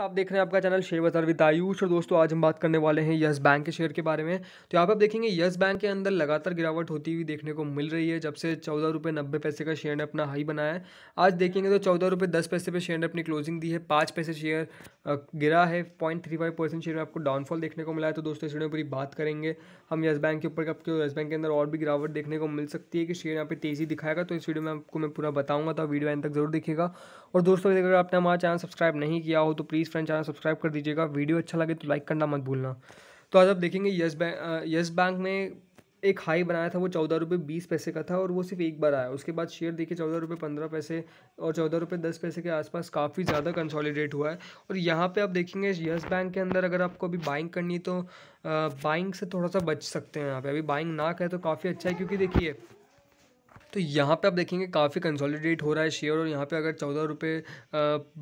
आप देख रहे हैं आपका चैनल शेयर बाजार विद आयुष और दोस्तों आज हम बात करने वाले हैं यस बैंक के शेयर के बारे में तो यहाँ पर आप देखेंगे यस बैंक के अंदर लगातार गिरावट होती हुई देखने को मिल रही है जब से चौदह रुपये नब्बे पैसे का शेयर ने अपना हाई बनाया है आज देखेंगे तो चौदह रुपये दस पैसे पे शेयर ने अपनी क्लोजिंग दी है पाँच पैसे शेयर गिरा है point three five percent share में आपको डाउनफॉल देखने को मिला है तो दोस्तों इस वीडियो में पूरी बात करेंगे हम येस बैंक के ऊपर आपको येस बैंक के अंदर और भी गिरावट देखने को मिल सकती है कि शेयर यहाँ पे तेज़ी दिखाएगा तो इस वीडियो में आपको मैं पूरा बताऊंगा तो वीडियो एंड तक जरूर दिखेगा और दोस्तों अगर आपने हमारा चैनल सब्सक्राइब नहीं किया हो तो प्लीज़ फ्रेंड चैनल सब्सक्राइब कर दीजिएगा वीडियो अच्छा लगे तो लाइक करना मत भूलना तो आज आप देखेंगे येस बैंक येस बैंक में एक हाई बनाया था वो चौदह रुपये बीस पैसे का था और वो सिर्फ एक बार आया उसके बाद शेयर देखिए चौदह रुपये पंद्रह पैसे और चौदह रुपये दस पैसे के आसपास काफ़ी ज़्यादा कंसोलिडेट हुआ है और यहाँ पे आप देखेंगे यस बैंक के अंदर अगर आपको अभी बाइंग करनी तो बाइंग से थोड़ा सा बच सकते हैं यहाँ पे अभी बाइंग ना करें तो काफ़ी अच्छा है क्योंकि देखिए तो यहाँ पे आप देखेंगे काफ़ी कंसोलिडेट हो रहा है शेयर और यहाँ पे अगर चौदह रुपये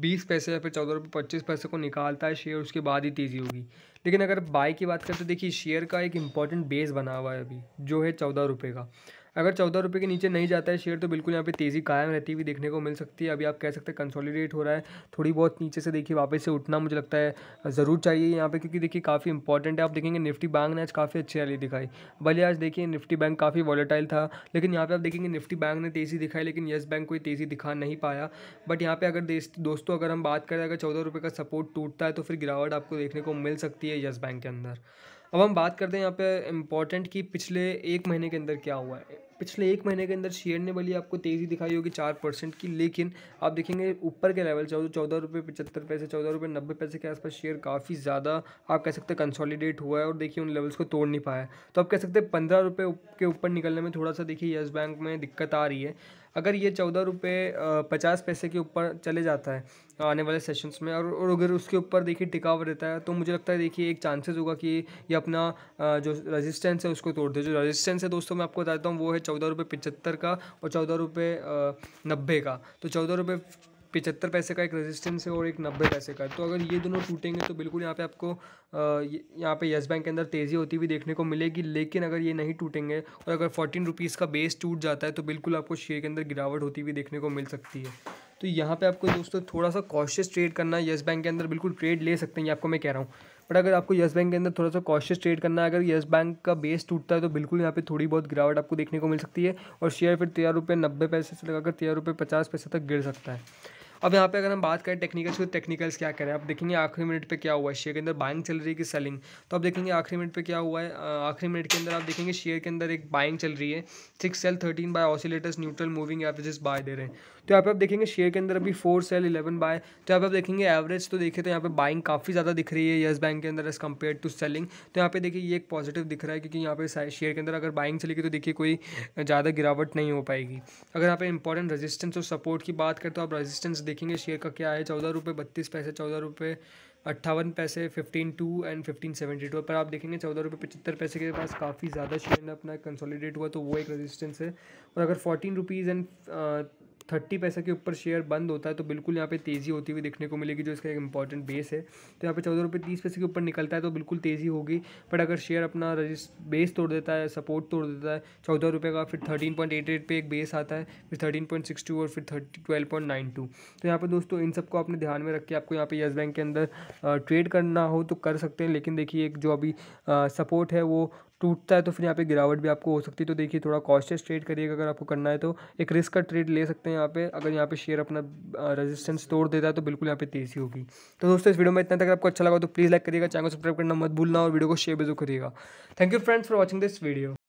बीस पैसे या फिर चौदह रुपये पच्चीस पैसे को निकालता है शेयर उसके बाद ही तेज़ी होगी लेकिन अगर बाई की बात करें तो देखिए शेयर का एक इम्पॉर्टेंट बेस बना हुआ है अभी जो है चौदह रुपये का अगर चौदह रुपये के नीचे नहीं जाता है शेयर तो बिल्कुल यहाँ पे तेज़ी कायम रहती हुई देखने को मिल सकती है अभी आप कह सकते हैं कंसोलिडेट हो रहा है थोड़ी बहुत नीचे से देखिए वापस से उठना मुझे लगता है ज़रूर चाहिए यहाँ पे क्योंकि देखिए काफ़ी इंपॉर्टेंट है आप देखेंगे निफ्टी बैंक ने आज काफ़ी अच्छी रैली दिखाई भले आज देखिए निफ्टी बैंक काफ़ी वॉलेटाइल था लेकिन यहाँ पर आप देखेंगे निफ्टी बैंक ने तेज़ी दिखाई लेकिन येस बैंक कोई तेज़ी दिखा नहीं पाया बट यहाँ पर अगर दोस्तों अगर हम बात करें अगर चौदह का सपोर्ट टूटता है तो फिर गिरावट आपको देखने को मिल सकती है येस बैंक के अंदर अब हम बात करते हैं यहाँ पे इम्पॉर्टेंट कि पिछले एक महीने के अंदर क्या हुआ है पिछले एक महीने के अंदर शेयर ने वाली आपको तेज़ी दिखाई होगी चार परसेंट की लेकिन आप देखेंगे ऊपर के लेवल चौदह चौदह रुपये पचहत्तर पैसे चौदह रुपये नब्बे पैसे के आसपास शेयर काफ़ी ज़्यादा आप कह सकते हैं कंसोलिडेट हुआ है और देखिए उन लेवल्स को तोड़ नहीं पाया तो आप कह सकते हैं पंद्रह रुपये के ऊपर निकलने में थोड़ा सा देखिए येस बैंक में दिक्कत आ रही है अगर ये चौदह रुपये पचास पैसे के ऊपर चले जाता है आने वाले सेशंस में और और अगर उसके ऊपर देखिए टिकाव रहता है तो मुझे लगता है देखिए एक चांसेस होगा कि ये अपना जो रेजिस्टेंस है उसको तोड़ दे जो रेजिस्टेंस है दोस्तों मैं आपको बताता हूँ वो है चौदह रुपये पचहत्तर का और चौदह रुपये नब्बे का तो चौदह रुपये पिचहत्तर पैसे का एक रेजिस्टेंस है और एक नब्बे पैसे का तो अगर ये दोनों टूटेंगे तो बिल्कुल यहाँ पे आपको यहाँ पे येस बैंक के अंदर तेज़ी होती हुई देखने को मिलेगी लेकिन अगर ये नहीं टूटेंगे और अगर फोर्टीन रुपीज़ का बेस टूट जाता है तो बिल्कुल आपको शेयर के अंदर गिरावट होती हुई देखने को मिल सकती है तो यहाँ पे आपको दोस्तों थोड़ा सा कॉशियस ट्रेड करना है येस बैंक के अंदर बिल्कुल ट्रेड ले सकते हैं ये आपको मैं कह रहा हूँ बट अगर आपको येस बैंक के अंदर थोड़ा सा कॉशियस ट्रेड करना है अगर येस बैंक का बेस टूटता है तो बिल्कुल यहाँ पे थोड़ी बहुत गिरावट आपको देखने को मिल सकती है और शेयर फिर तेरह रुपये नब्बे पैसे से लगाकर तेरह रुपये पचास पैसे तक गिर सकता है अब यहाँ पे अगर हम बात करें टेक्निकल्स तो टेक्निकल्स क्या करें आप देखेंगे आखिरी मिनट पे क्या हुआ है शेयर के अंदर बाइंग चल रही है कि सेलिंग तो आप देखेंगे आखिरी मिनट पे क्या हुआ है आखिरी मिनट के अंदर आप देखेंगे शेयर के अंदर एक बाइंग चल रही है six sell thirteen buy oscillators neutral moving averages buy दे रहे हैं तो यहाँ पे आप देखेंगे शेयर के अंदर अभी फोर सेल इलेवन बाय तो यहाँ पे आप देखेंगे एवरेज तो देखिए तो यहाँ पे बाइंग काफ़ी ज़्यादा दिख रही है येस बैंक के अंदर एज कम्पेयर टू सेलिंग तो यहाँ पे देखिए ये एक पॉजिटिव दिख रहा है क्योंकि यहाँ पे शेयर के अंदर अगर बाइंग चलेगी तो देखिए कोई ज़्यादा गिरावट नहीं हो पाएगी अगर यहाँ पे इंपॉर्टेंट रजिस्टेंस और सपोर्ट की बात करें तो आप रजिस्टेंस देखेंगे शेयर का क्या है चौदह रुपये बत्तीस पैसे चौदह रुपये अट्ठावन पैसे fifteen two and fifteen seventy two पर आप देखेंगे चौदह रुपये पचहत्तर पैसे के पास काफ़ी ज़्यादा शेयर ने अपना कंसोलिडेट हुआ तो वो एक रेजिस्टेंस है और अगर फोर्टीन रुपीज़ एंड थर्टी पैसा के ऊपर शेयर बंद होता है तो बिल्कुल यहाँ पे तेज़ी होती हुई देखने को मिलेगी जो इसका एक इंपॉर्टेंट बेस है तो यहाँ पे चौदह रुपये तीस पैसे के ऊपर निकलता है तो बिल्कुल तेज़ी होगी बट अगर शेयर अपना रजिस्ट बेस तोड़ देता है सपोर्ट तोड़ देता है चौदह रुपये का फिर थर्टीन पॉइंट एट एट पर एक बेस आता है फिर थर्टीन पॉइंट सिक्स टू और फिर thirty twelve point nine two तो यहाँ पर दोस्तों इन सबको आपने ध्यान में रख के आपको यहाँ पर येस बैंक के अंदर ट्रेड करना हो तो कर सकते हैं लेकिन देखिए एक जो अभी सपोर्ट है वो टूटता है तो फिर यहाँ पे गिरावट भी आपको हो सकती है तो देखिए थोड़ा कॉशियस ट्रेड करिएगा अगर आपको करना है तो एक रिस्क का ट्रेड ले सकते हैं यहाँ पे अगर यहाँ पे शेयर अपना रेजिस्टेंस तोड़ देता है तो बिल्कुल यहाँ पे तेजी होगी तो दोस्तों इस वीडियो में इतना तक आपको अच्छा लगा तो प्लीज़ लाइक करिएगा चैनल को सब्सक्राइब करना मत भूलना और वीडियो को शेयर जरूर करिएगा thank you friends for watching this video